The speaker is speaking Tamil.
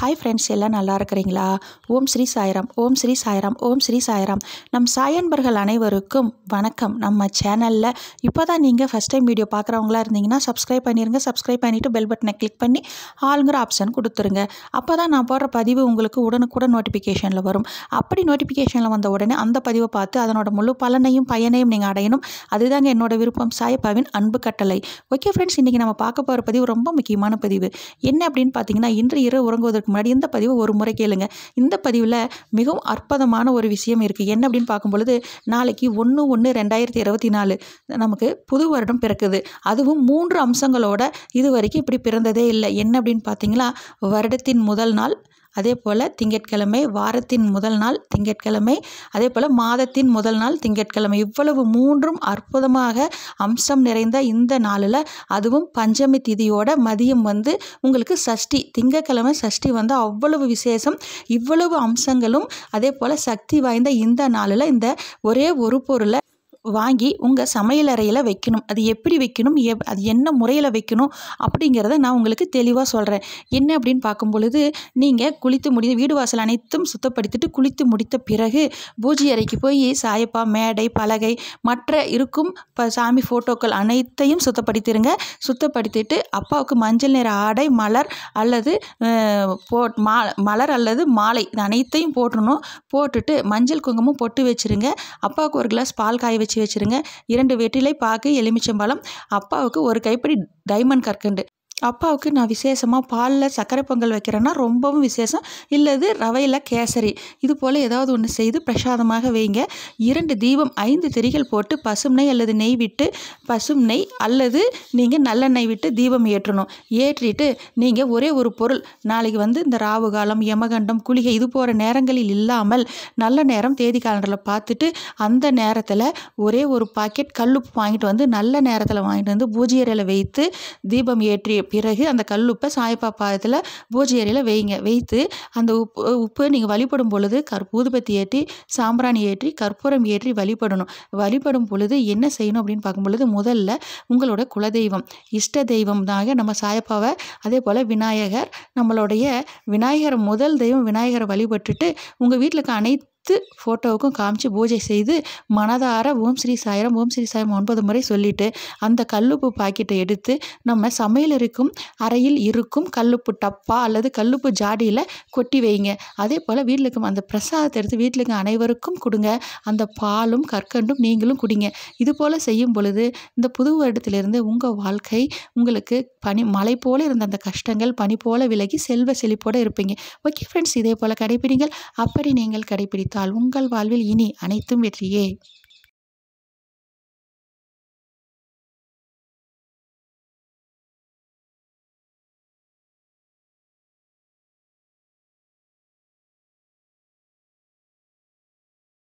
ஹாய் ஃப்ரெண்ட்ஸ் எல்லாம் நல்லா இருக்கிறீங்களா ஓம் ஸ்ரீ சாய்ராம் ஓம் ஸ்ரீ சாய்ராம் ஓம் ஸ்ரீ சாய்ராம் நம் சாயன்பர்கள் அனைவருக்கும் வணக்கம் நம்ம சேனலில் இப்போ தான் நீங்கள் ஃபஸ்ட் டைம் வீடியோ பார்க்குறவங்களா இருந்தீங்கன்னா சப்ஸ்கிரைப் பண்ணிடுங்க சப்ஸ்கிரைப் பண்ணிவிட்டு பெல் பட்டனை கிளிக் பண்ணி ஆளுங்கிற ஆப்ஷன் கொடுத்துருங்க அப்போ தான் நான் போடுற பதிவு உங்களுக்கு உடனுக்கூட நோட்டிஃபிகேஷனில் வரும் அப்படி நோட்டிஃபிகேஷனில் வந்த உடனே அந்த பதிவை பார்த்து அதனோட முழு பலனையும் பயனையும் நீங்கள் அடையணும் அதுதாங்க என்னோட விருப்பம் சாயப்பாவின் அன்பு கட்டளை ஓகே ஃப்ரெண்ட்ஸ் இன்றைக்கி நம்ம பார்க்க போகிற பதிவு ரொம்ப முக்கியமான பதிவு என்ன அப்படின்னு பார்த்தீங்கன்னா இன்று இரவு உறங்குவதற்கு அதுக்கு முன்னாடி இந்த பதிவு ஒரு முறை கேளுங்க இந்த பதிவில் மிகவும் அற்புதமான ஒரு விஷயம் இருக்குது என்ன அப்படின்னு பார்க்கும்பொழுது நாளைக்கு ஒன்று ஒன்று ரெண்டாயிரத்தி இருபத்தி நாலு நமக்கு புது வருடம் பிறக்குது அதுவும் மூன்று அம்சங்களோட இது வரைக்கும் இப்படி பிறந்ததே இல்லை என்ன அப்படின்னு பார்த்தீங்களா வருடத்தின் முதல் நாள் அதே போல் திங்கட்கிழமை வாரத்தின் முதல் நாள் திங்கட்கிழமை அதே போல் மாதத்தின் முதல் நாள் திங்கட்கிழமை இவ்வளவு மூன்றும் அற்புதமாக அம்சம் நிறைந்த இந்த நாளில் அதுவும் பஞ்சமி திதியோட மதியம் வந்து உங்களுக்கு சஷ்டி திங்கட்கிழமை சஷ்டி வந்து அவ்வளவு விசேஷம் இவ்வளவு அம்சங்களும் அதே போல் சக்தி வாய்ந்த இந்த நாளில் இந்த ஒரே ஒரு பொருளை வாங்கி உங்கள் சமையலறையில் வைக்கணும் அது எப்படி வைக்கணும் எப் அது என்ன முறையில் வைக்கணும் அப்படிங்கிறத நான் உங்களுக்கு தெளிவாக சொல்கிறேன் என்ன அப்படின்னு பார்க்கும் பொழுது நீங்கள் குளித்து முடி வீடு வாசல் அனைத்தும் சுத்தப்படுத்திட்டு குளித்து முடித்த பிறகு பூஜை அறைக்கு போய் சாயப்பா மேடை பலகை மற்ற இருக்கும் இப்போ சாமி ஃபோட்டோக்கள் அனைத்தையும் சுத்தப்படுத்திடுங்க சுத்தப்படுத்திட்டு அப்பாவுக்கு மஞ்சள் நிற ஆடை மலர் அல்லது போ மா மலர் அல்லது மாலை இது அனைத்தையும் போட்டுணும் போட்டுட்டு மஞ்சள் குங்குமம் பொட்டு வச்சுருங்க அப்பாவுக்கு ஒரு கிளாஸ் பால் காய வச்சு அரைச்சி வச்சுருங்க இரண்டு வெற்றிலை பாக்கு எலுமிச்சம்பழம் அப்பாவுக்கு ஒரு கைப்பிடி டைமண்ட் கற்கண்டு அப்பாவுக்கு நான் விசேஷமாக பாலில் சர்க்கரை பொங்கல் வைக்கிறேன்னா ரொம்பவும் விசேஷம் இல்லது ரவையில் கேசரி இது போல் ஏதாவது ஒன்று செய்து பிரசாதமாக வைங்க இரண்டு தீபம் ஐந்து திரிகள் போட்டு பசும் நெய் அல்லது நெய் விட்டு பசும் நெய் அல்லது நீங்கள் நல்லெண்ணெய் விட்டு தீபம் ஏற்றணும் ஏற்றிட்டு நீங்கள் ஒரே ஒரு பொருள் நாளைக்கு வந்து இந்த ராவு காலம் யமகண்டம் குளிகை இது போகிற நேரங்களில் இல்லாமல் நல்ல நேரம் தேதி காலண்டரில் பார்த்துட்டு அந்த நேரத்தில் ஒரே ஒரு பாக்கெட் கல்லுப்பு வாங்கிட்டு வந்து நல்ல நேரத்தில் வாங்கிட்டு வந்து பூஜை அறையில் வைத்து தீபம் ஏற்றி பிறகு அந்த கல் உப்பை சாயப்பா பாதத்தில் பூஜை அறையில் வைங்க வைத்து அந்த உப்பு உப்பு நீங்கள் வழிபடும் பொழுது கற் ஊதுபத்தி ஏற்றி சாம்பிராணி ஏற்றி கற்பூரம் ஏற்றி வழிபடணும் வழிபடும் பொழுது என்ன செய்யணும் அப்படின்னு பார்க்கும்பொழுது முதல்ல உங்களோட குலதெய்வம் இஷ்ட தெய்வம் தாங்க நம்ம சாயப்பாவை அதே போல் விநாயகர் நம்மளுடைய விநாயகர் முதல் தெய்வம் விநாயகரை வழிபட்டுட்டு உங்கள் வீட்டில் இருக்க அனைத்து பத்து ஃபோட்டோவுக்கும் காமிச்சு பூஜை செய்து மனதார ஓம் ஸ்ரீ சாயிரம் ஓம் ஸ்ரீ சாயிரம் ஒன்பது முறை சொல்லிட்டு அந்த கல்லுப்பு பாக்கெட்டை எடுத்து நம்ம சமையல் இருக்கும் அறையில் இருக்கும் கல்லுப்பு டப்பா அல்லது கல்லுப்பு ஜாடியில் கொட்டி வைங்க அதே போல் வீட்டில் அந்த பிரசாதத்தை எடுத்து வீட்டில் அனைவருக்கும் கொடுங்க அந்த பாலும் கற்கண்டும் நீங்களும் குடிங்க இது போல் செய்யும் பொழுது இந்த புது வருடத்திலிருந்து உங்கள் வாழ்க்கை உங்களுக்கு பனி மலை போல இருந்த அந்த கஷ்டங்கள் பனி போல விலகி செல்வ செழிப்போடு இருப்பீங்க ஓகே ஃப்ரெண்ட்ஸ் இதே போல் கடைபிடிங்கள் அப்படி நீங்கள் கடைபிடித்து கொடுத்தால் உங்கள் வாழ்வில் இனி அனைத்தும் வெற்றியே